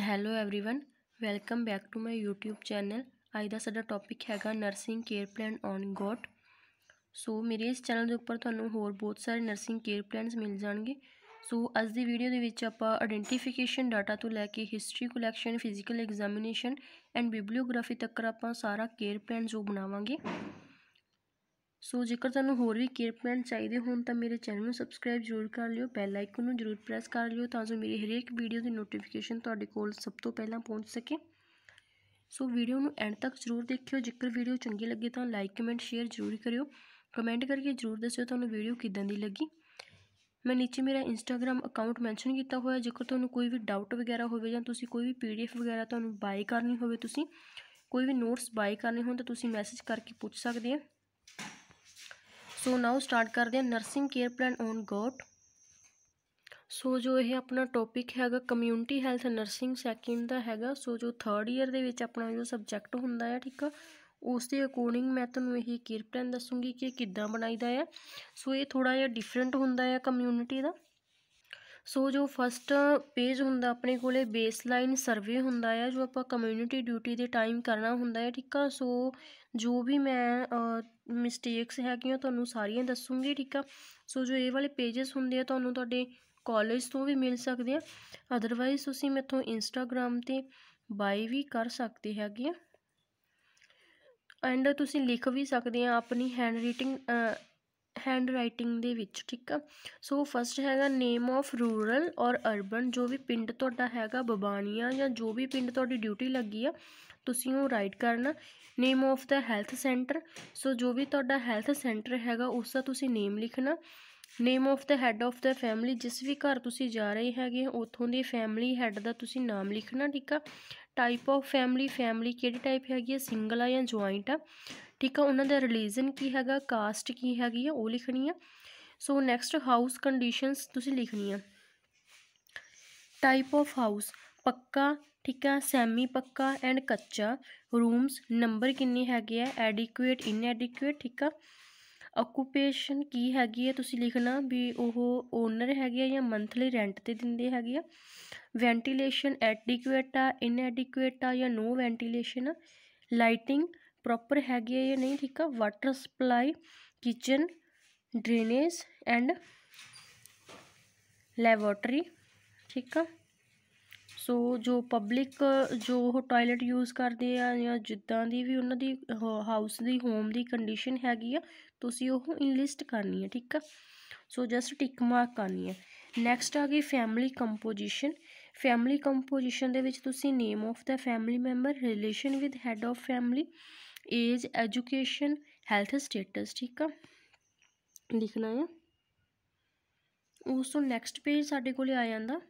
Hello everyone welcome back to my YouTube channel ਅੱਜ ਦਾ ਸਾਡਾ ਟੌਪਿਕ ਹੈਗਾ nursing care plan on goat so ਮੇਰੇ ਇਸ ਚੈਨਲ ਦੇ ਉੱਪਰ ਤੁਹਾਨੂੰ ਹੋਰ ਬਹੁਤ ਸਾਰੇ ਨਰਸਿੰਗ ਕੇਅਰ ਪਲਾਨਸ ਮਿਲ ਜਾਣਗੇ ਸੋ ਅੱਜ ਦੀ ਵੀਡੀਓ ਦੇ ਵਿੱਚ ਆਪਾਂ ਆਇਡੈਂਟੀਫਿਕੇਸ਼ਨ ਡਾਟਾ ਤੋਂ ਲੈ ਕੇ history collection physical examination and bibliography ਤੱਕ ਆਪਾਂ ਸਾਰਾ ਕੇਅਰ ਪਲਾਨ ਜੋ ਬਣਾਵਾਂਗੇ ਸੋ ਜੇਕਰ ਤੁਹਾਨੂੰ ਹੋਰ ਵੀ ਕੇਅਰ ਚਾਹੀਦੇ ਹੋਣ ਤਾਂ ਮੇਰੇ ਚੈਨਲ ਨੂੰ ਸਬਸਕ੍ਰਾਈਬ ਜ਼ਰੂਰ ਕਰ ਲਿਓ ਬੈਲ ਆਈਕਨ ਨੂੰ ਜ਼ਰੂਰ ਪ੍ਰੈਸ ਕਰ ਲਿਓ ਤਾਂ ਜੋ ਮੇਰੀ ਹਰੇਕ ਵੀਡੀਓ ਦੀ ਨੋਟੀਫਿਕੇਸ਼ਨ ਤੁਹਾਡੇ ਕੋਲ ਸਭ ਤੋਂ ਪਹਿਲਾਂ ਪਹੁੰਚ ਸਕੇ ਸੋ ਵੀਡੀਓ ਨੂੰ ਐਂਡ ਤੱਕ ਜ਼ਰੂਰ ਦੇਖਿਓ ਜੇਕਰ ਵੀਡੀਓ ਚੰਗੀ ਲੱਗੇ ਤਾਂ ਲਾਈਕ ਕਮੈਂਟ ਸ਼ੇਅਰ ਜ਼ਰੂਰ ਕਰਿਓ ਕਮੈਂਟ ਕਰਕੇ ਜ਼ਰੂਰ ਦੱਸਿਓ ਤੁਹਾਨੂੰ ਵੀਡੀਓ ਕਿਦਾਂ ਦੀ ਲੱਗੀ ਮੈਂ ਨੀਚੇ ਮੇਰਾ ਇੰਸਟਾਗ੍ਰam ਅਕਾਊਂਟ ਮੈਂਸ਼ਨ ਕੀਤਾ ਹੋਇਆ ਜੇਕਰ ਤੁਹਾਨੂੰ ਕੋਈ ਵੀ ਡਾਊਟ ਵਗੈਰਾ ਹੋਵੇ ਜਾਂ ਤੁਸੀਂ ਕੋਈ ਵੀ ਪੀਡੀਐਫ ਵਗੈਰਾ ਤੁਹਾਨੂੰ ਬਾਈ ਕਰਨੀ ਹੋਵੇ ਤੁਸੀਂ ਕੋਈ ਵੀ ਨੋਟਸ ਬਾਈ ਕਰਨੇ ਹੋਣ ਤਾਂ ਤੁਸੀਂ ਮੈਸੇਜ ਕਰਕੇ ਪੁੱਛ ਸਕਦੇ ਆ ਸੋ ਨਾਓ ਸਟਾਰਟ ਕਰਦੇ ਹਾਂ nursing care plan on goat so ਜੋ ਇਹ ਆਪਣਾ ਟੌਪਿਕ ਹੈਗਾ ਕਮਿਊਨਿਟੀ ਹੈਲਥ ਨਰਸਿੰਗ ਸੈਕਿੰਡ ਦਾ ਹੈਗਾ ਸੋ ਜੋ 3rd ਈਅਰ ਦੇ ਵਿੱਚ ਆਪਣਾ ਜੋ ਸਬਜੈਕਟ ਹੁੰਦਾ ਹੈ ਠੀਕ ਆ ਉਸ ਦੇ ਅਕੋਰਡਿੰਗ ਮੈਂ ਤੁਹਾਨੂੰ ਇਹ ਕੇਅਰ ਪਲਾਨ ਦੱਸੂੰਗੀ ਕਿ ਕਿੱਦਾਂ ਬਣਾਈਦਾ ਹੈ ਸੋ ਇਹ ਥੋੜਾ ਜਿਹਾ ਡਿਫਰੈਂਟ ਹੁੰਦਾ ਹੈ ਕਮਿਊਨਿਟੀ ਦਾ ਸੋ ਜੋ ਫਸਟ ਪੇਜ ਹੁੰਦਾ ਆਪਣੇ ਕੋਲੇ ਬੇਸਲਾਈਨ ਸਰਵੇ ਹੁੰਦਾ ਆ ਜੋ ਆਪਾਂ ਕਮਿਊਨਿਟੀ ਡਿਊਟੀ ਦੇ ਟਾਈਮ ਕਰਨਾ ਹੁੰਦਾ ਹੈ ਠੀਕ ਆ ਸੋ ਜੋ ਵੀ ਮੈਂ ਮਿਸਟੇਕਸ ਹੈਗੀਆਂ ਤੁਹਾਨੂੰ ਸਾਰੀਆਂ ਦੱਸੂਗੀ ਠੀਕ ਆ ਸੋ ਜੋ ਇਹ ਵਾਲੇ ਪੇजेस ਹੁੰਦੇ ਆ ਤੁਹਾਨੂੰ ਤੁਹਾਡੇ ਕਾਲਜ ਤੋਂ ਵੀ ਮਿਲ ਸਕਦੇ ਆ ਅਦਰਵਾਈਜ਼ ਤੁਸੀਂ ਮੈਥੋਂ ਇੰਸਟਾਗ੍ਰam ਤੇ ਬਾਈ ਵੀ ਕਰ ਸਕਦੇ ਹੈਗੇ ਆ ਐਂਡ ਤੁਸੀਂ ਲਿਖ ਵੀ ਸਕਦੇ ਆ ਆਪਣੀ ਹੈਂਡ ਰਾਈਟਿੰਗ ਹੈਂਡ ਰਾਈਟਿੰਗ ਦੇ ਵਿੱਚ ਠੀਕ ਆ ਸੋ ਫਸਟ ਹੈਗਾ ਨੇਮ ਆਫ ਰੂਰਲ ਔਰ ਅਰਬਨ ਜੋ ਵੀ ਪਿੰਡ ਤੁਹਾਡਾ ਹੈਗਾ ਬਬਾਨੀਆਂ ਜਾਂ ਜੋ ਵੀ ਪਿੰਡ ਤੁਹਾਡੀ ਡਿਊਟੀ ਲੱਗੀ ਆ ਤੁਸੀਂ ਉਹ ਰਾਈਟ ਕਰਨਾ name of the health centre so ਜੋ ਵੀ ਤੁਹਾਡਾ ਹੈਲਥ ਸੈਂਟਰ ਹੈਗਾ ਉਸ ਦਾ ਤੁਸੀਂ ਨੇਮ ਲਿਖਣਾ name of the head of the family ਜਿਸ ਵੀ ਘਰ ਤੁਸੀਂ ਜਾ ਰਹੇ ਹੈਗੇ ਉਥੋਂ ਦੀ ਫੈਮਿਲੀ ਹੈੱਡ ਦਾ ਤੁਸੀਂ ਨਾਮ ਲਿਖਣਾ ਠੀਕ ਆ ਟਾਈਪ ਆਫ ਫੈਮਿਲੀ ਫੈਮਿਲੀ ਕਿਹੜੀ ਟਾਈਪ ਹੈਗੀ ਹੈ ਸਿੰਗਲ ਆ ਜਾਂ ਜੁਆਇੰਟ ਆ ਠੀਕ ਆ ਉਹਨਾਂ ਦਾ ਰਿਲੀਜਨ ਕੀ ਹੈਗਾ ਕਾਸਟ ਕੀ ਹੈਗੀ ਆ ਉਹ ਲਿਖਣੀ ਆ ਸੋ ਨੈਕਸਟ ਹਾਊਸ ਕੰਡੀਸ਼ਨਸ ਤੁਸੀਂ ਲਿਖਣੀ ਆ ਟਾਈਪ ਆਫ ਹਾਊਸ ਪੱਕਾ ਠੀਕ ਆ ਸੈਮੀ ਪੱਕਾ ਐਂਡ ਕੱਚਾ ਰੂਮਸ ਨੰਬਰ ਕਿੰਨੇ ਹੈਗੇ ਆ ਐਡਿਕੁਏਟ ਇਨਐਡਿਕੁਏਟ ਠੀਕ ਆ ਆਕੂਪੇਸ਼ਨ ਕੀ ਹੈਗੀ ਹੈ ਤੁਸੀਂ ਲਿਖਣਾ ਵੀ ਉਹ ਓਨਰ ਹੈਗੇ ਆ ਜਾਂ ਮੰਥਲੀ ਰੈਂਟ ਤੇ ਦਿੰਦੇ ਹੈਗੇ ਆ ਵੈਂਟੀਲੇਸ਼ਨ ਐਡਿਕੁਏਟ ਆ ਇਨਐਡਿਕੁਏਟ ਆ ਜਾਂ ਨੋ ਵੈਂਟੀਲੇਸ਼ਨ ਲਾਈਟਿੰਗ ਪ੍ਰੋਪਰ ਹੈਗੀ ਹੈ ਜਾਂ ਨਹੀਂ ਠੀਕ ਆ water supply kitchen drainage and laboratory ਠੀਕ ਆ ਸੋ ਜੋ ਪਬਲਿਕ ਜੋ ਉਹ ਟਾਇਲਟ ਯੂਜ਼ ਕਰਦੇ ਆ ਜਾਂ ਜਿੱਦਾਂ ਦੀ ਵੀ ਉਹਨਾਂ ਦੀ ਹਾਊਸ ਦੀ ਹੋਮ ਦੀ ਕੰਡੀਸ਼ਨ ਹੈਗੀ ਆ ਤੁਸੀਂ ਉਹ ਇਨਲਿਸਟ ਕਰਨੀ ਹੈ ਠੀਕ ਆ ਸੋ ਜਸਟ ਟਿਕ ਮਾਰਕ ਕਰਨੀ ਹੈ ਨੈਕਸਟ ਆ ਗਈ ਫੈਮਿਲੀ ਕੰਪੋਜੀਸ਼ਨ ਫੈਮਿਲੀ ਕੰਪੋਜੀਸ਼ਨ ਦੇ ਵਿੱਚ ਤੁਸੀਂ name of the family member relation with head of family age education health status ਠੀਕ ਆ ਲਿਖਣਾ ਆ ਉਸ ਤੋਂ ਨੈਕਸਟ ਪੇਜ ਸਾਡੇ ਕੋਲੇ ਆ ਜਾਂਦਾ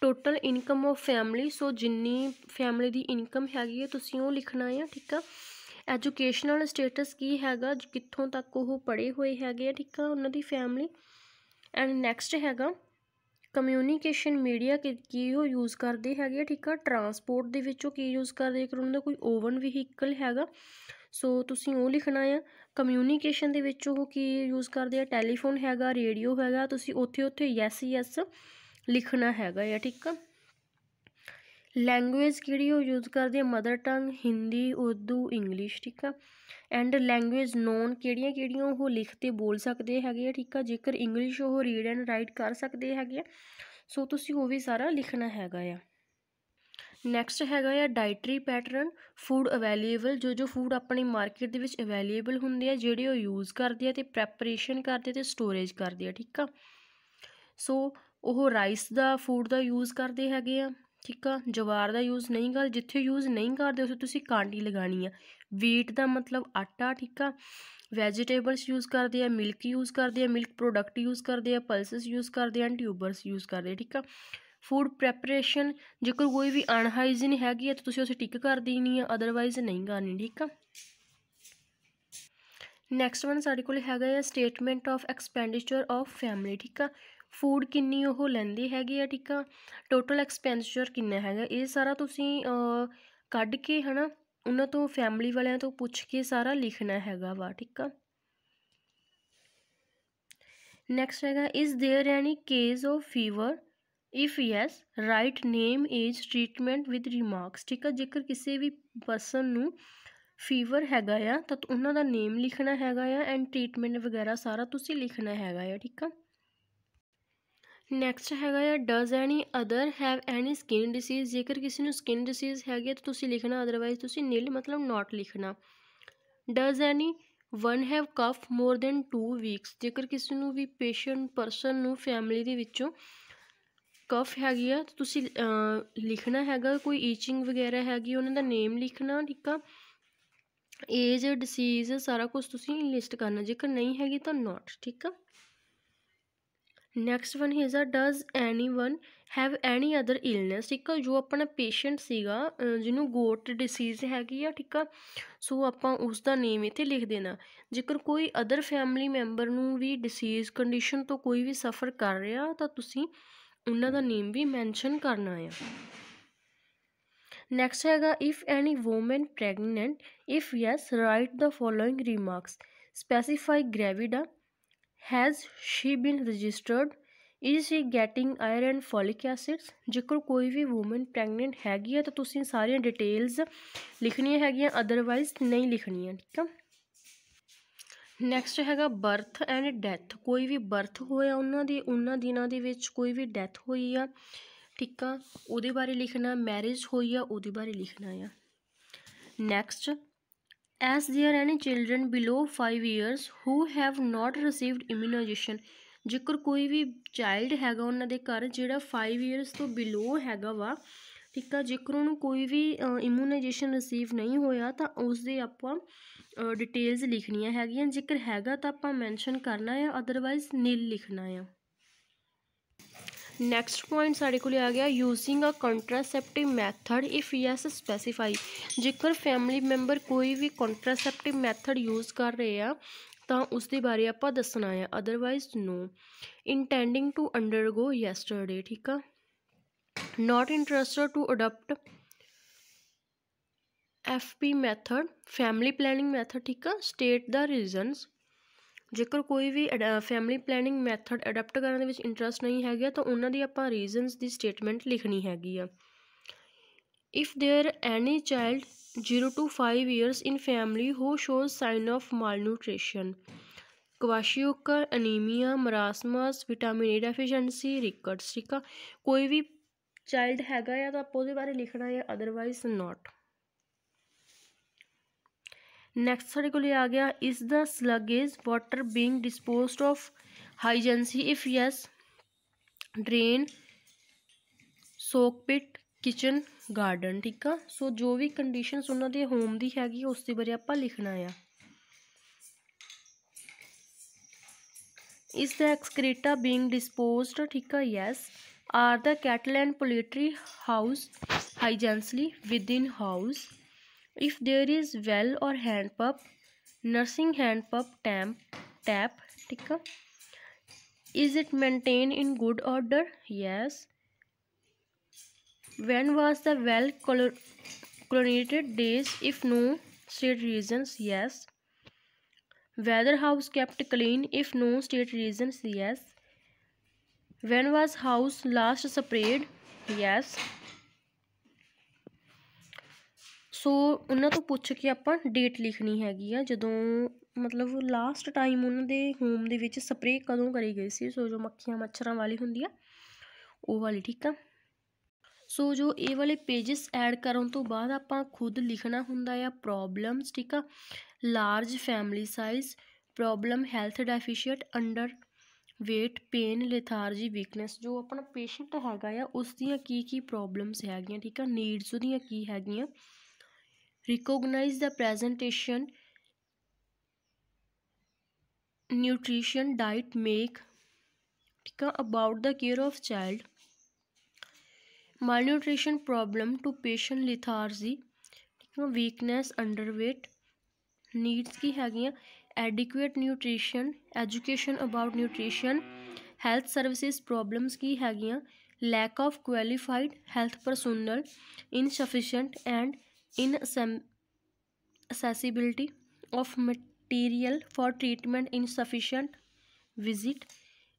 total income of family so ਜਿੰਨੀ ਫੈਮਿਲੀ ਦੀ ਇਨਕਮ ਹੈਗੀ ਹੈ ਤੁਸੀਂ ਉਹ ਲਿਖਣਾ ਆ ਠੀਕ ਆ ਐਜੂਕੇਸ਼ਨਲ ਸਟੇਟਸ ਕੀ ਹੈਗਾ ਕਿੱਥੋਂ ਤੱਕ ਉਹ ਪੜੇ ਹੋਏ ਹੈਗੇ ਆ ਠੀਕ ਆ ਉਹਨਾਂ ਦੀ ਫੈਮਿਲੀ ਐਂਡ ਨੈਕਸਟ ਹੈਗਾ ਕਮਿਊਨੀਕੇਸ਼ਨ ਮੀਡੀਆ ਕਿ ਕੀ ਉਹ ਯੂਜ਼ ਕਰਦੇ ਹੈਗੇ ਠੀਕ ਆ ਟਰਾਂਸਪੋਰਟ ਦੇ ਵਿੱਚ ਉਹ ਕੀ ਯੂਜ਼ ਕਰਦੇ ਕਿ ਉਹਨਾਂ ਦਾ ਕੋਈ ਓਵਨ ਵਹੀਕਲ ਹੈਗਾ ਸੋ ਤੁਸੀਂ ਉਹ ਲਿਖਣਾ ਆ ਕਮਿਊਨੀਕੇਸ਼ਨ ਦੇ ਵਿੱਚ ਉਹ ਕੀ ਯੂਜ਼ ਕਰਦੇ ਆ ਟੈਲੀਫੋਨ ਹੈਗਾ ਰੇਡੀਓ ਹੈਗਾ ਤੁਸੀਂ ਉੱਥੇ ਉੱਥੇ ਯੈਸ ਯੈਸ ਲਿਖਣਾ ਹੈਗਾ ਆ ਠੀਕ ਆ ਲੈਂਗੁਏਜ ਕਿਹੜੀ ਉਹ ਯੂਜ਼ ਕਰਦੇ ਆ mother tongue Hindi Urdu English ਠੀਕ ਆ ਐਂਡ ਲੈਂਗੁਏਜ ਨੋਨ ਕਿਹੜੀਆਂ ਕਿਹੜੀਆਂ ਉਹ ਲਿਖ ਤੇ ਬੋਲ ਸਕਦੇ ਹੈਗੇ ਆ ਠੀਕ ਆ ਜੇਕਰ ਇੰਗਲਿਸ਼ ਉਹ ਰੀਡ ਐਂਡ ਰਾਈਟ ਕਰ ਸਕਦੇ ਹੈਗੇ ਆ ਸੋ ਤੁਸੀਂ ਉਹ ਵੀ ਸਾਰਾ ਲਿਖਣਾ ਹੈਗਾ ਆ ਨੈਕਸਟ ਹੈਗਾ ਆ ਡਾਈਟਰੀ ਪੈਟਰਨ ਫੂਡ ਅਵੇਲੇਬਲ ਜੋ ਜੋ ਫੂਡ ਆਪਣੀ ਮਾਰਕੀਟ ਦੇ ਵਿੱਚ ਅਵੇਲੇਬਲ ਹੁੰਦੇ ਆ ਜਿਹੜੇ ਉਹ ਯੂਜ਼ ਕਰਦੇ ਆ ਤੇ ਪ੍ਰੈਪਰੇਸ਼ਨ ਕਰਦੇ ਤੇ ਸਟੋਰੇਜ ਕਰਦੇ ਆ ਠੀਕ ਆ ਸੋ ਉਹ ਰਾਈਸ ਦਾ ਫੂਡ ਦਾ ਯੂਜ਼ ਕਰਦੇ ਹੈਗੇ ਆ ਠੀਕ ਆ ਜਵਾਰ ਦਾ ਯੂਜ਼ ਨਹੀਂ ਕਰ ਜਿੱਥੇ ਯੂਜ਼ ਨਹੀਂ ਕਰਦੇ ਉਸੇ ਤੁਸੀਂ ਕਾਂਡੀ ਲਗਾਣੀ ਆ ਵੀਟ ਦਾ ਮਤਲਬ ਆਟਾ ਠੀਕ ਆ ਵੈਜੀਟੇਬਲਸ ਯੂਜ਼ ਕਰਦੇ ਆ ਮਿਲਕ ਯੂਜ਼ ਕਰਦੇ ਆ ਮਿਲਕ ਪ੍ਰੋਡਕਟ ਯੂਜ਼ ਕਰਦੇ ਆ ਪਲਸਸ ਯੂਜ਼ ਕਰਦੇ ਆ ਟਿਊਬਰਸ ਯੂਜ਼ ਕਰਦੇ ਆ ਠੀਕ ਆ ਫੂਡ ਪ੍ਰੈਪਰੇਸ਼ਨ ਜੇਕਰ ਕੋਈ ਵੀ ਅਨਹਾਈਜੀਨ ਹੈਗੀ ਹੈ ਤਾਂ ਤੁਸੀਂ ਉਸੇ ਟਿਕ ਕਰ ਦੇਣੀ ਆ ਅਦਰਵਾਈਜ਼ ਨਹੀਂ ਕਰਨੀ ਠੀਕ ਆ ਨੈਕਸਟ ਵਨ ਸਾਡੇ ਕੋਲ ਹੈਗਾ ਹੈ statement of expenditure of family ਠੀਕ ਆ ਫੂਡ ਕਿੰਨੀ ਉਹ ਲੈਂਦੀ ਹੈਗੀ ਆ ਠੀਕ ਆ ਟੋਟਲ ਐਕਸਪੈਂਸਚਰ ਕਿੰਨਾ ਹੈਗਾ ਇਹ ਸਾਰਾ ਤੁਸੀਂ ਕੱਢ ਕੇ ਹਨਾ ਉਹਨਾਂ ਤੋਂ ਫੈਮਿਲੀ ਵਾਲਿਆਂ ਤੋਂ ਪੁੱਛ ਕੇ ਸਾਰਾ ਲਿਖਣਾ ਹੈਗਾ ਵਾ ਠੀਕ ਆ ਨੈਕਸਟ ਹੈਗਾ is there any case of fever if yes write name is treatment with remarks ਠੀਕ ਆ ਜੇਕਰ ਕਿਸੇ ਵੀ ਪਰਸਨ ਨੂੰ ਫੀਵਰ ਹੈਗਾ ਆ ਤਾਂ ਉਹਨਾਂ ਦਾ ਨੇਮ ਲਿਖਣਾ ਹੈਗਾ ਆ ਐਂਡ ਟ੍ਰੀਟਮੈਂਟ ਵਗੈਰਾ ਸਾਰਾ ਤੁਸੀਂ ਲਿਖਣਾ ਹੈਗਾ ਆ ਠੀਕ ਆ ਨੈਕਸਟ ਹੈਗਾ ਯਾ does any other have any skin disease ਜੇਕਰ ਕਿਸੇ ਨੂੰ ਸਕਿਨ ਡਿਸੀਜ਼ ਹੈਗੀ ਤਾਂ ਤੁਸੀਂ ਲਿਖਣਾ ਅਦਰਵਾਈਜ਼ ਤੁਸੀਂ ਨਿਲ ਮਤਲਬ ਨਾਟ ਲਿਖਣਾ does anyone have cough more than 2 weeks ਜੇਕਰ ਕਿਸੇ ਨੂੰ ਵੀ ਪੇਸ਼ੈਂਟ ਪਰਸਨ ਨੂੰ ਫੈਮਿਲੀ ਦੇ ਵਿੱਚੋਂ ਕਫ ਹੈਗੀ ਆ ਤੁਸੀਂ ਲਿਖਣਾ ਹੈਗਾ ਕੋਈ ਈਚਿੰਗ ਵਗੈਰਾ ਹੈਗੀ ਉਹਨਾਂ ਦਾ ਨੇਮ ਲਿਖਣਾ ਠੀਕ ਆ ਏਜ ਡਿਸੀਜ਼ ਸਾਰਾ ਕੁਝ ਤੁਸੀਂ ਲਿਸਟ ਕਰਨਾ ਜੇਕਰ ਨਹੀਂ ਹੈਗੀ ਤਾਂ ਨਾਟ ਠੀਕ ਆ next one is ah does anyone have any other illness ਠੀਕ ਆ ਜੋ ਆਪਣਾ ਪੇਸ਼ੈਂਟ ਸੀਗਾ ਜਿਹਨੂੰ ਗੋਟ ਡਿਸੀਜ਼ ਹੈਗੀ ਆ ਠੀਕ ਆ ਸੋ ਆਪਾਂ ਉਸ ਦਾ ਨੇਮ ਇੱਥੇ ਲਿਖ ਦੇਣਾ ਜੇਕਰ ਕੋਈ ਅਦਰ ਫੈਮਿਲੀ ਮੈਂਬਰ ਨੂੰ ਵੀ ਡਿਸੀਜ਼ ਕੰਡੀਸ਼ਨ ਤੋਂ ਕੋਈ ਵੀ ਸਫਰ ਕਰ ਰਿਹਾ ਤਾਂ ਤੁਸੀਂ ਉਹਨਾਂ ਦਾ ਨੇਮ ਵੀ ਮੈਂਸ਼ਨ ਕਰਨਾ ਆ ਨੈਕਸਟ ਹੈਗਾ if any woman pregnant if yes write the following remarks specify gravida has she been registered is she getting iron folic acids ਜੇਕਰ ਕੋਈ ਵੀ ਔਮਨ ਪ੍ਰੈਗਨੈਂਟ ਹੈਗੀ ਹੈ ਤਾਂ ਤੁਸੀਂ ਸਾਰੀਆਂ ਡਿਟੇਲਸ ਲਿਖਣੀਆਂ ਹੈਗੀਆਂ ਅਦਰਵਾਈਜ਼ ਨਹੀਂ ਲਿਖਣੀਆਂ ਠੀਕ ਹੈ ਨੈਕਸਟ ਹੈਗਾ ਬਰਥ ਐਂਡ ਡੈਥ ਕੋਈ ਵੀ ਬਰਥ ਹੋਇਆ ਉਹਨਾਂ ਦੀ ਉਹਨਾਂ ਦਿਨਾਂ ਦੇ ਵਿੱਚ ਕੋਈ ਵੀ ਡੈਥ ਹੋਈ ਆ ਠੀਕ ਆ ਉਹਦੇ ਬਾਰੇ ਲਿਖਣਾ ਮੈਰਿਜ ਹੋਈ ਆ ਉਹਦੇ ਬਾਰੇ ਲਿਖਣਾ ਆ next is there any children below 5 years who have not received immunization ਜੇਕਰ ਕੋਈ ਵੀ ਚਾਈਲਡ ਹੈਗਾ ਉਹਨਾਂ ਦੇ ਘਰ ਜਿਹੜਾ 5 ਇਅਰਸ ਤੋਂ ਬਿਲੋ ਹੈਗਾ ਵਾ ਠੀਕ ਆ ਜੇਕਰ ਉਹਨੂੰ ਕੋਈ ਵੀ ਇਮਿਊਨਾਈਜੇਸ਼ਨ ਰਿਸੀਵ ਨਹੀਂ ਹੋਇਆ ਤਾਂ ਉਸ ਦੇ ਆਪਾਂ ਡਿਟੇਲਸ ਲਿਖਣੀਆਂ ਹੈਗੀਆਂ ਜੇਕਰ ਹੈਗਾ ਤਾਂ ਆਪਾਂ ਮੈਂਸ਼ਨ ਕਰਨਾ ਹੈ ਆਦਰਵਾਇਜ਼ ਨਿਲ ਲਿਖਣਾ ਹੈ ਨੈਕਸਟ ਪੁਆਇੰਟ ਸਾਡੇ ਕੋਲ ਆ ਗਿਆ using a contraceptive method if yes specify ਜੇਕਰ ਫੈਮਿਲੀ ਮੈਂਬਰ ਕੋਈ ਵੀ ਕੰਟਰਾਸੈਪਟਿਵ ਮੈਥਡ ਯੂਜ਼ ਕਰ ਰਹੇ ਆ ਤਾਂ ਉਸ ਦੇ ਬਾਰੇ ਆਪਾਂ ਦੱਸਣਾ ਆ otherwise no intending to undergo yesterday ਠੀਕ ਆ not interested to adopt FP method family planning method ਠੀਕ ਆ ਸਟੇਟ ਦਾ ਰੀਜ਼ਨਸ ਜੇਕਰ ਕੋਈ ਵੀ ਫੈਮਿਲੀ ਪਲੈਨਿੰਗ ਮੈਥਡ ਅਡਾਪਟ ਕਰਨ ਦੇ ਵਿੱਚ ਇੰਟਰਸਟ ਨਹੀਂ ਹੈਗਾ ਤਾਂ ਉਹਨਾਂ ਦੀ ਆਪਾਂ ਰੀਜ਼ਨਸ ਦੀ ਸਟੇਟਮੈਂਟ ਲਿਖਣੀ ਹੈਗੀ ਆ if there any child 0 to 5 years in family who shows sign of malnutrition kwashiorkor anaemia marasmus vitamin A deficiency rickets ਠੀਕ ਆ ਕੋਈ ਵੀ ਚਾਈਲਡ ਹੈਗਾ ਆ ਤਾਂ ਆਪਾਂ ਉਹਦੇ ਬਾਰੇ ਲਿਖਣਾ ਹੈ ਅਦਰਵਾਈਜ਼ ਨਾਟ ਨੈਕਸਟ ਸਾਡੇ ਕੋਲੇ ਆ ਗਿਆ ਇਸ ਦਾ sullage is water being disposed of hygienically if yes drain soak pit kitchen garden ਠੀਕ ਆ ਸੋ ਜੋ ਵੀ ਕੰਡੀਸ਼ਨਸ ਉਹਨਾਂ ਦੇ ਹੋਮ ਦੀ ਹੈਗੀ ਉਸ ਦੇ ਬਾਰੇ ਆਪਾਂ ਲਿਖਣਾ ਆ ਇਸ ਦਾ ਐਕਸਕ੍ਰੀਟਾ ਬੀਇੰਗ ਡਿਸਪੋਜ਼ਡ ਠੀਕ ਆ yes are the cattle and poultry house hygienically within house If there is well or hand pump, nursing hand pump tap, tap, tika. Is it maintained in good order? Yes. When was the well chlorinated days? If no, state reasons? Yes. Whether house kept clean? If no, state reasons? Yes. When was house last sprayed? Yes. So ਉਹਨਾਂ ਤੋਂ ਪੁੱਛ ਕੇ ਆਪਾਂ date ਲਿਖਣੀ ਹੈਗੀ ਆ ਜਦੋਂ ਮਤਲਬ last time ਉਹਨਾਂ ਦੇ ਹੋਮ ਦੇ ਵਿੱਚ ਸਪਰੇਅ ਕਦੋਂ ਕਰੀ ਗਈ ਸੀ ਸੋ ਜੋ ਮੱਖੀਆਂ ਮੱਛਰਾਂ ਵਾਲੀ ਹੁੰਦੀ ਆ ਉਹ ਵਾਲੀ ਠੀਕ ਆ ਸੋ ਜੋ ਇਹ ਵਾਲੇ ਪੇजेस ਐਡ ਕਰਨ ਤੋਂ ਬਾਅਦ ਆਪਾਂ ਖੁਦ ਲਿਖਣਾ ਹੁੰਦਾ ਆ ਪ੍ਰੋਬਲਮਸ ਠੀਕ ਆ large family size problem health deficient under weight pain lethargy weakness ਜੋ ਆਪਣਾ ਪੇਸ਼ੈਂਟ ਹੈਗਾ ਆ ਉਸ ਦੀਆਂ ਕੀ ਕੀ ਪ੍ਰੋਬਲਮਸ ਹੈਗੀਆਂ ਠੀਕ ਆ ਨੀਡਸ ਉਹਦੀਆਂ ਕੀ ਹੈਗੀਆਂ recognize the presentation nutrition diet make ठीक है about the care of child malnutrition problem to patient lethargy ठीक है weakness underweight needs की हैगियाँ adequate nutrition education about nutrition health services problems की हैगियाँ lack of qualified health personnel insufficient and inaccessibility of material material treatment insufficient visit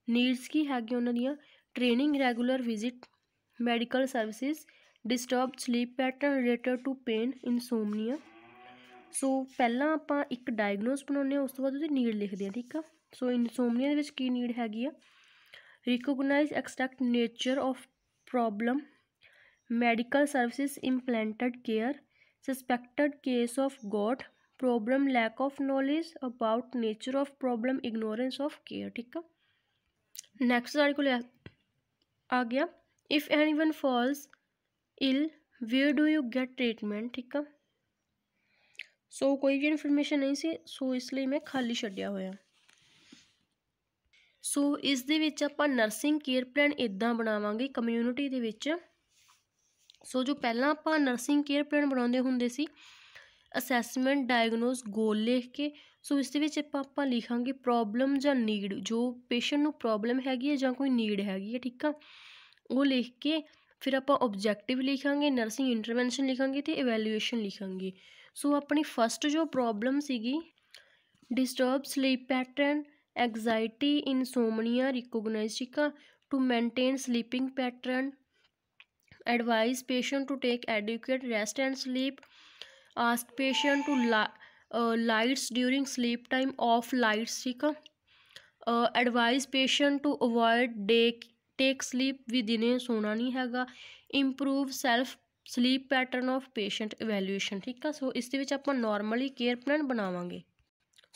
needs ਕੀ ਹੈਗੀ ਉਹਨਾਂ ਦੀਆਂ training regular visit medical services disturbed sleep pattern related to pain insomnia so ਪਹਿਲਾਂ ਆਪਾਂ ਇੱਕ diagnose ਬਣਾਉਂਦੇ ਹਾਂ ਉਸ ਤੋਂ ਬਾਅਦ ਉਹਦੀ ਨੀਡ ਲਿਖਦੇ ਹਾਂ ਠੀਕ ਆ ਸੋ ਇਨਸੋਮਨੀਆ ਦੇ ਵਿੱਚ ਕੀ ਨੀਡ ਹੈਗੀ ਆ recognise extract nature of problem medical services implanted care suspected case of god problem lack of knowledge about nature of problem ignorance of care ठीक है नेक्स्ट आर्टिकल आ गया if anyone falls ill where do you get treatment ठीक है सो कोई भी information नहीं सी सो ਇਸ ਲਈ ਮੈਂ ਖਾਲੀ ਛੱਡਿਆ ਹੋਇਆ ਸੋ ਇਸ ਦੇ ਵਿੱਚ ਆਪਾਂ ਨਰਸਿੰਗ ਕੇਅਰ ਪਲਾਨ ਇਦਾਂ ਬਣਾਵਾਂਗੇ ਕਮਿਊਨਿਟੀ ਸੋ ਜੋ ਪਹਿਲਾਂ ਆਪਾਂ ਨਰਸਿੰਗ ਕੇਅਰ ਪਲਾਨ ਬਣਾਉਂਦੇ ਹੁੰਦੇ ਸੀ ਅਸੈਸਮੈਂਟ ਡਾਇਗਨੋਸ ਗੋਲ ਲਿਖ ਕੇ ਸੋ ਇਸ ਦੇ ਵਿੱਚ ਆਪਾਂ ਆਪਾਂ ਲਿਖਾਂਗੇ ਪ੍ਰੋਬਲਮ ਜਾਂ ਨੀਡ ਜੋ ਪੇਸ਼ੈਂਟ ਨੂੰ ਪ੍ਰੋਬਲਮ ਹੈਗੀ ਹੈ ਜਾਂ ਕੋਈ ਨੀਡ ਹੈਗੀ ਹੈ ਠੀਕ ਆ ਉਹ ਲਿਖ ਕੇ ਫਿਰ ਆਪਾਂ ਆਬਜੈਕਟਿਵ ਲਿਖਾਂਗੇ ਨਰਸਿੰਗ ਇੰਟਰਵੈਂਸ਼ਨ ਲਿਖਾਂਗੇ ਤੇ ਇਵੈਲੂਏਸ਼ਨ ਲਿਖਾਂਗੇ ਸੋ ਆਪਣੀ ਫਸਟ ਜੋ ਪ੍ਰੋਬਲਮ ਸੀਗੀ disturb sleep pattern anxiety insomnia recognise ਠੀਕ ਆ to maintain sleeping pattern advise patient to take adequate rest and sleep ask patient to li uh, lights during sleep time off lights theek uh, advise patient to avoid day take sleep ਵੀ ਦਿਨੇ ਸੋਣਾ ਨਹੀਂ ਹੈਗਾ improve self sleep pattern of patient evaluation ਠੀਕ ਆ ਸੋ ਇਸ ਦੇ ਵਿੱਚ ਆਪਾਂ ਨਾਰਮਲੀ ਕੇਅਰ ਪਲਾਨ ਬਣਾਵਾਂਗੇ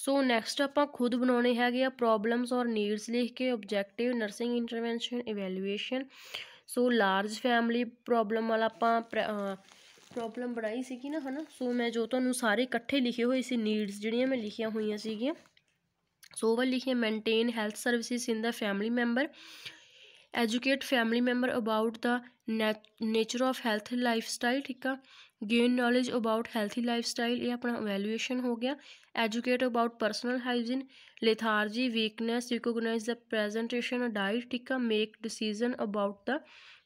ਸੋ ਨੈਕਸਟ ਆਪਾਂ ਖੁਦ ਬਣਾਉਣੇ ਹੈਗੇ ਆ ਪ੍ਰੋਬਲਮਸ ਔਰ ਨੀਡਸ ਲਿਖ ਕੇ objective nursing intervention evaluation so large family problem ਵਾਲਾ ਆਪਾਂ ਪ੍ਰੋਬਲਮ ਬਣਾਈ ਸੀਗੀ ਨਾ ਹਨਾ ਸੋ ਮੈਂ ਜੋ ਤੁਹਾਨੂੰ ਸਾਰੇ ਇਕੱਠੇ ਲਿਖੇ ਹੋਏ ਸੀ ਨੀਡਸ ਜਿਹੜੀਆਂ ਮੈਂ ਲਿਖੀਆਂ ਹੋਈਆਂ ਸੀਗੀਆਂ ਸੋ ਵਾ ਲਿਖੀਆਂ maintain health services in the family member educate family member about the nature of health lifestyle ਠੀਕ ਆ gain knowledge about healthy lifestyle ਇਹ ਆਪਣਾ ਇਵੈਲੂਏਸ਼ਨ ਹੋ ਗਿਆ educate about personal hygiene lethargy weakness recognise the presentation ਆ diet ਠੀਕ ਆ make decision about the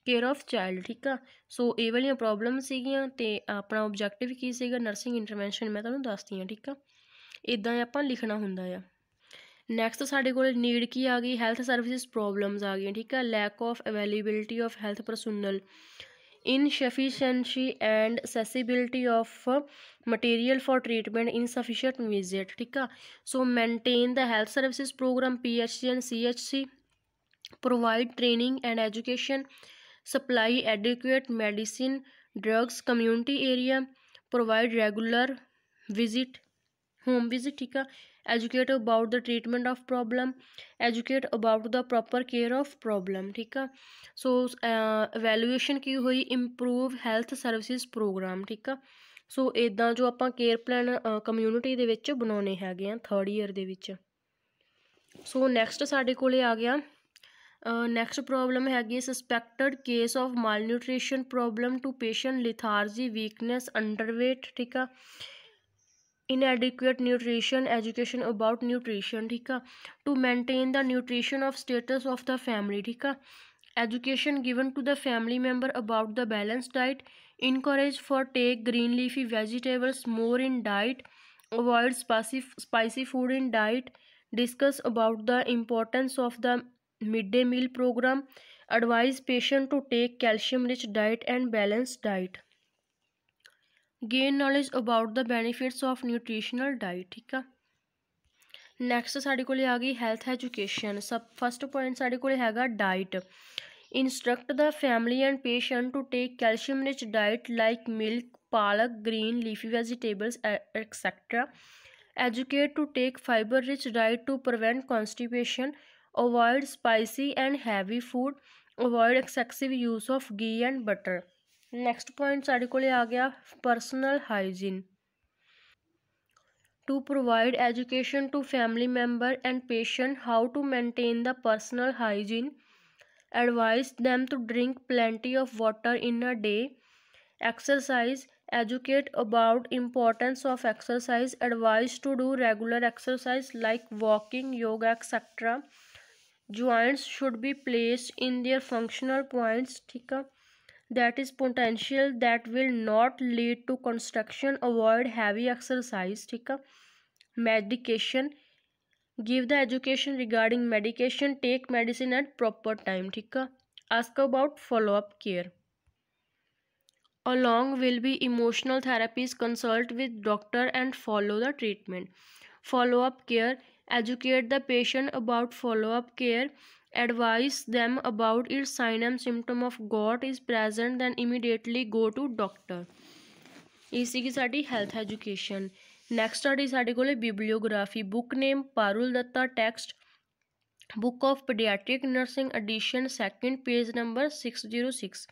care of child ਠੀਕ ਆ ਸੋ ਇਹ ਵਾਲੀਆਂ ਪ੍ਰੋਬਲਮ ਸੀਗੀਆਂ ਤੇ ਆਪਣਾ ਆਬਜੈਕਟਿਵ ਕੀ ਸੀਗਾ ਨਰਸਿੰਗ ਇੰਟਰਵੈਂਸ਼ਨ ਮੈਂ ਤੁਹਾਨੂੰ ਦੱਸਦੀ ਆ ਠੀਕ ਆ ਇਦਾਂ ਆਪਾਂ ਲਿਖਣਾ ਹੁੰਦਾ ਆ नैक्सट साढ़े ਕੋਲ की आ गई हैल्थ ਹੈਲਥ प्रॉब्लम्स आ गई ठीक है lack of availability of of health in insufficiency and accessibility of material for treatment insufficient visit ठीक है so maintain the health services programme P H C and C H C provide training and education supply adequate medicine drugs community area provide regular visit home visit ठीक है educate about the treatment of problem educate about the proper care of problem ਠੀਕ ਆ ਸੋ evaluation ਕੀ ਹੋਈ improve health services programme ਠੀਕ ਆ ਸੋ ਇਦਾਂ ਜੋ ਆਪਾਂ ਕੇਅਰ ਪਲਾਨ ਕਮਿਊਨਿਟੀ ਦੇ ਵਿੱਚ ਬਣਾਉਣੇ ਹੈਗੇ ਆ ਥਰਡ ਈਅਰ ਦੇ ਵਿੱਚ ਸੋ ਨੈਕਸਟ ਸਾਡੇ ਕੋਲੇ ਆ ਗਿਆ ਨੈਕਸਟ ਪ੍ਰੋਬਲਮ ਹੈਗੀ suspected case of malnutrition problem to patient lethargy weakness underweight ਠੀਕ ਆ inadequate nutrition education about nutrition ठीक है to maintain the nutrition of status of the family ठीक है education given to the family member about the balanced diet encourage for take green leafy vegetables more in diet avoid spicy spicy food in diet discuss about the importance of the midday meal program advise patient to take calcium rich diet and balanced diet gain knowledge about the benefits of nutritional diet ਠੀਕ ਆ next ਸਾਡੇ ਕੋਲੇ ਆ ਗਈ health education ਸਭ first point ਸਾਡੇ ਕੋਲੇ ਹੈਗਾ diet instruct the family and patient to take calcium rich diet like milk palak green leafy vegetables etcetera educate to take fibre rich diet to prevent constipation avoid spicy and heavy food avoid excessive use of ghee and butter next point ਸਾਡੇ ਆ ਗਿਆ personal hygiene to provide education to family member and patient how to maintain the personal hygiene advise them to drink plenty of water in a day exercise educate about importance of exercise advise to do regular exercise like walking yoga etc joints should be placed in their functional points ठीक है that is potential that will not lead to construction avoid heavy exercise ठीक है medication give the education regarding medication take medicine at proper time ठीक है ask about follow up care along will be emotional therapies consult with doctor and follow the treatment follow up care educate the patient about follow-up care, advise them about if sign and symptom of gout is present, then immediately go to doctor. This is health education. Next study is bibliography. Book name Parul Datta text. Book of Pediatric Nursing Edition, second page number 606.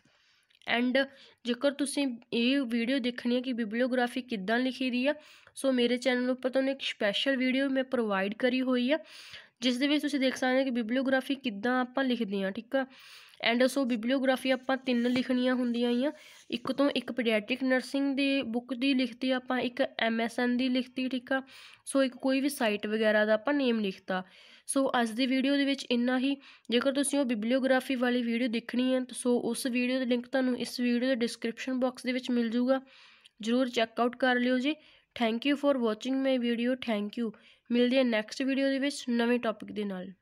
And ਜੇਕਰ ਤੁਸੀਂ ਇਹ video ਦੇਖਣੀ ਹੈ ਕਿ ਬਿਬਲੀਓਗ੍ਰਾਫੀ ਕਿੱਦਾਂ ਲਿਖੀ ਦੀ ਆ ਸੋ ਮੇਰੇ ਚੈਨਲ ਉੱਪਰ ਤੁਹਾਨੂੰ ਇੱਕ ਸਪੈਸ਼ਲ ਵੀਡੀਓ ਮੈਂ ਪ੍ਰੋਵਾਈਡ ਕਰੀ ਹੋਈ ਆ ਜਿਸ ਦੇ ਵਿੱਚ ਤੁਸੀਂ ਦੇਖ ਸਕਦੇ ਹੋ ਕਿ ਬਿਬਲੀਓਗ੍ਰਾਫੀ ਕਿੱਦਾਂ ਆਪਾਂ ਲਿਖਦੇ ਆ ਠੀਕ ਆ ਐਂਡ ਸੋ ਬਿਬਲੀਓਗ੍ਰਾਫੀ ਆਪਾਂ ਤਿੰਨ ਲਿਖਣੀਆਂ ਹੁੰਦੀਆਂ ਆ ਇੱਕ ਤੋਂ ਇੱਕ ਪੀਡੀਆਟ੍ਰਿਕ ਨਰਸਿੰਗ ਦੀ ਬੁੱਕ ਦੀ ਲਿਖਤੀ ਆਪਾਂ ਇੱਕ ਐਮਐਸਐਨ ਦੀ ਲਿਖਤੀ ਠੀਕ ਆ ਸੋ ਇੱਕ ਕੋਈ ਵੀ ਸਾਈਟ ਵਗੈਰਾ ਦਾ ਆਪਾਂ ਨੇਮ ਲਿਖਤਾ ਸੋ ਅੱਜ ਦੀ ਵੀਡੀਓ ਦੇ ਵਿੱਚ ਇੰਨਾ ਹੀ ਜੇਕਰ ਤੁਸੀਂ ਉਹ ਬਿਬਲੀਓਗ੍ਰਾਫੀ ਵਾਲੀ ਵੀਡੀਓ ਦੇਖਣੀ ਹੈ ਤਾਂ ਸੋ ਉਸ ਵੀਡੀਓ ਦਾ ਲਿੰਕ ਤੁਹਾਨੂੰ ਇਸ ਵੀਡੀਓ ਦੇ ਡਿਸਕ੍ਰਿਪਸ਼ਨ ਬਾਕਸ ਦੇ ਵਿੱਚ ਮਿਲ ਜੂਗਾ ਜਰੂਰ ਚੈੱਕ ਆਊਟ ਕਰ ਲਿਓ ਜੀ thank you for watching my video thank you ਮਿਲਦੇ ਹਾਂ ਨੈਕਸਟ ਵੀਡੀਓ ਦੇ ਵਿੱਚ ਨਵੇਂ ਟੌਪਿਕ ਦੇ ਨਾਲ